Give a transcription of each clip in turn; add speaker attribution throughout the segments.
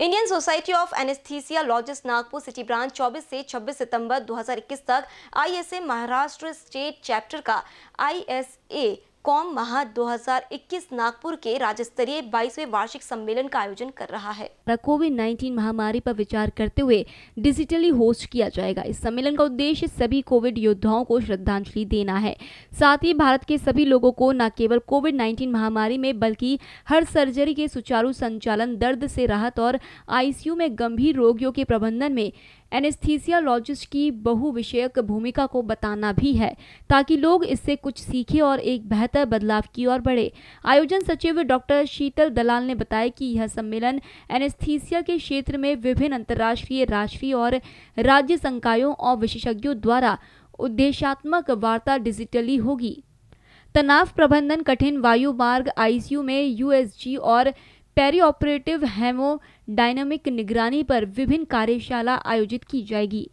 Speaker 1: Indian society of लॉजिस्ट Nagpur city branch 24 से 26 सितंबर 2021 तक आईएसए महाराष्ट्र स्टेट चैप्टर का आईएसए कॉम महा 2021 नागपुर के राज्य स्तरीय बाईसवे वार्षिक सम्मेलन का आयोजन कर रहा है कोविड 19 महामारी पर विचार करते हुए डिजिटली होस्ट किया जाएगा इस सम्मेलन का उद्देश्य सभी कोविड योद्धाओं को श्रद्धांजलि देना है साथ ही भारत के सभी लोगों को न केवल कोविड नाइन्टीन महामारी में बल्कि हर सर्जरी के सुचारू संचालन दर्द से राहत और आईसीयू में गंभीर रोगियों के प्रबंधन में एनेस्थीसियालॉजिस्ट की बहुविषयक भूमिका को बताना भी है ताकि लोग इससे कुछ सीखें और एक बेहतर बदलाव की ओर बढ़े आयोजन सचिव डॉक्टर शीतल दलाल ने बताया कि यह सम्मेलन एनेस्थीसिया के क्षेत्र में विभिन्न अंतर्राष्ट्रीय राष्ट्रीय और राज्य संकायों और विशेषज्ञों द्वारा उद्देश्यात्मक वार्ता डिजिटली होगी तनाव प्रबंधन कठिन वायु मार्ग आईसीयू में यूएसजी और पेरी ऑपरेटिव हेमोडाइनमिक निगरानी पर विभिन्न कार्यशाला आयोजित की जाएगी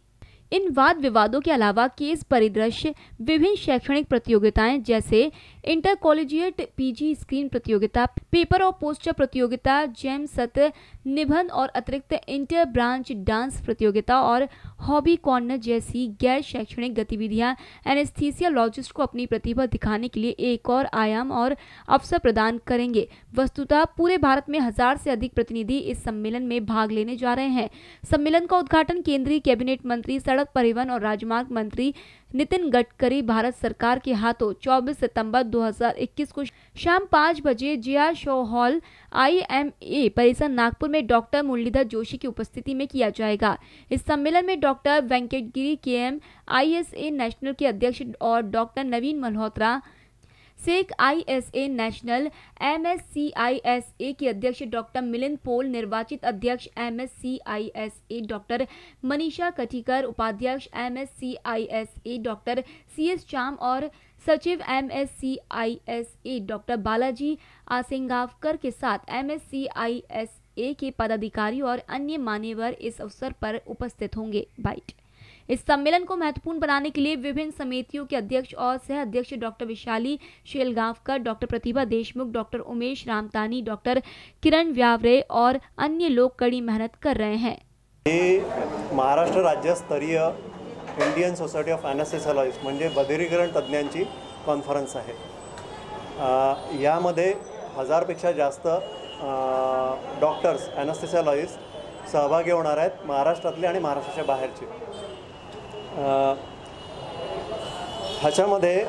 Speaker 1: इन वाद विवादों के अलावा केस परिदृश्य विभिन्न शैक्षणिक प्रतियोगिताएं जैसे इंटर कॉलेजिएट पीजी स्क्रीन प्रतियोगिता पेपर और पोस्टर प्रतियोगिता जैम सत्र निबंध और अतिरिक्त इंटर ब्रांच डांस प्रतियोगिता और हॉबी कॉर्नर जैसी गैर शैक्षणिक गतिविधियां एनेस्थीसियालॉजिस्ट को अपनी प्रतिभा दिखाने के लिए एक और आयाम और अवसर प्रदान करेंगे वस्तुतः पूरे भारत में हजार से अधिक प्रतिनिधि इस सम्मेलन में भाग लेने जा रहे हैं सम्मेलन का उद्घाटन केंद्रीय कैबिनेट मंत्री सड़क परिवहन और राजमार्ग मंत्री नितिन गडकरी भारत सरकार के हाथों 24 सितंबर 2021 को शाम पाँच बजे जिया शो हॉल आईएमए परिसर नागपुर में डॉक्टर मुरलीधर जोशी की उपस्थिति में किया जाएगा इस सम्मेलन में डॉक्टर वेंकटगिरी के एम आई नेशनल के अध्यक्ष और डॉक्टर नवीन मल्होत्रा सेक आईएसए नेशनल एमएससीआईएसए के अध्यक्ष डॉक्टर मिलिंद पोल निर्वाचित अध्यक्ष एमएससीआईएसए डॉक्टर मनीषा कटिकर उपाध्यक्ष एमएससीआईएसए डॉक्टर सीएस चाम और सचिव M S C I S A doctor Balaji Asegaonkar के साथ M S C I S A के पदाधिकारी और अन्य मान्यवर इस अवसर पर उपस्थित होंगे बाइट इस सम्मेलन को महत्वपूर्ण बनाने के लिए विभिन्न समितियों के अध्यक्ष और सह अध्यक्ष doctor Vaishali Shelgaonkar doctor Pratibha Deshmukh doctor Umesh Ramtani doctor Kiran Vyavahare और अन्य लोग कड़ी मेहनत कर रहे हैं
Speaker 2: महाराष्ट्र राज्य स्तरीय इंडियन सोसायटी ऑफ ॲनासेसॉलॉजिस्ट म्हणजे बधिरीकरण तज्ज्ञांची कॉन्फरन्स आहे यामध्ये हजारपेक्षा जास्त डॉक्टर्स ॲनास्थेसॉलॉजिस्ट सहभागी होणार आहेत महाराष्ट्रातले आणि महाराष्ट्राच्या बाहेरचे ह्याच्यामध्ये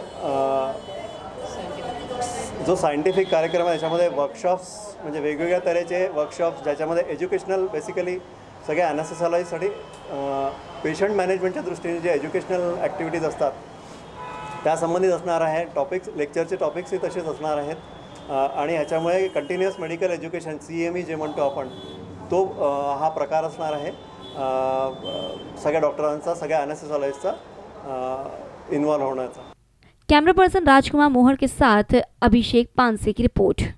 Speaker 2: जो सायंटिफिक कार्यक्रम आहे त्याच्यामध्ये वर्कशॉप्स म्हणजे वेगवेगळ्या तऱ्हेचे वर्कशॉप्स ज्याच्यामध्ये एज्युकेशनल बेसिकली सगळ्या अनासेसॉलॉजीसाठी पेशंट मॅनेजमेंटच्या दृष्टीने जे एज्युकेशनल ॲक्टिव्हिटीज असतात त्यासंबंधित असणार आहे टॉपिक्स लेक्चरचे टॉपिक्सही तसेच असणार आहेत आणि ह्याच्यामुळे continuous medical education C M E जे म्हणतो आपण तो हा प्रकार असणार आहे सगळ्या डॉक्टरांचा सगळ्या अनासेसॉलॉजीचा इन्वॉल्व्ह होण्याचा
Speaker 1: कॅमेरा पर्सन राजकुमार मोहर के साथ अभिषेक पानसे की रिपोर्ट